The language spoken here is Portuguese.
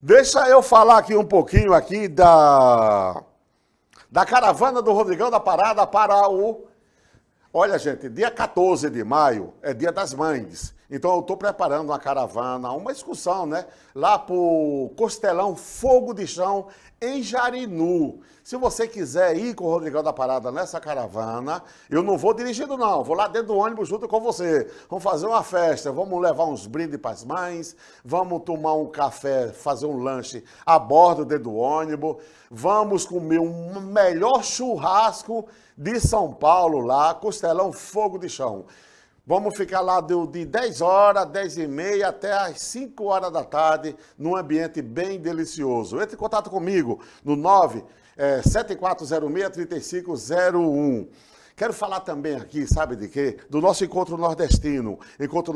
Deixa eu falar aqui um pouquinho aqui da, da caravana do Rodrigão da Parada para o Olha, gente, dia 14 de maio é dia das mães. Então eu estou preparando uma caravana, uma excursão, né? Lá para o Costelão Fogo de Chão, em Jarinu. Se você quiser ir com o Rodrigão da Parada nessa caravana, eu não vou dirigindo, não. Vou lá dentro do ônibus junto com você. Vamos fazer uma festa, vamos levar uns brindes para as mães, vamos tomar um café, fazer um lanche a bordo dentro do ônibus, vamos comer o um melhor churrasco de São Paulo lá, Costelão Castelão, fogo de chão. Vamos ficar lá de, de 10 horas, 10 e meia até as 5 horas da tarde, num ambiente bem delicioso. Entre em contato comigo no 9 é, 7406-3501. Quero falar também aqui, sabe de quê? Do nosso encontro nordestino. Encontro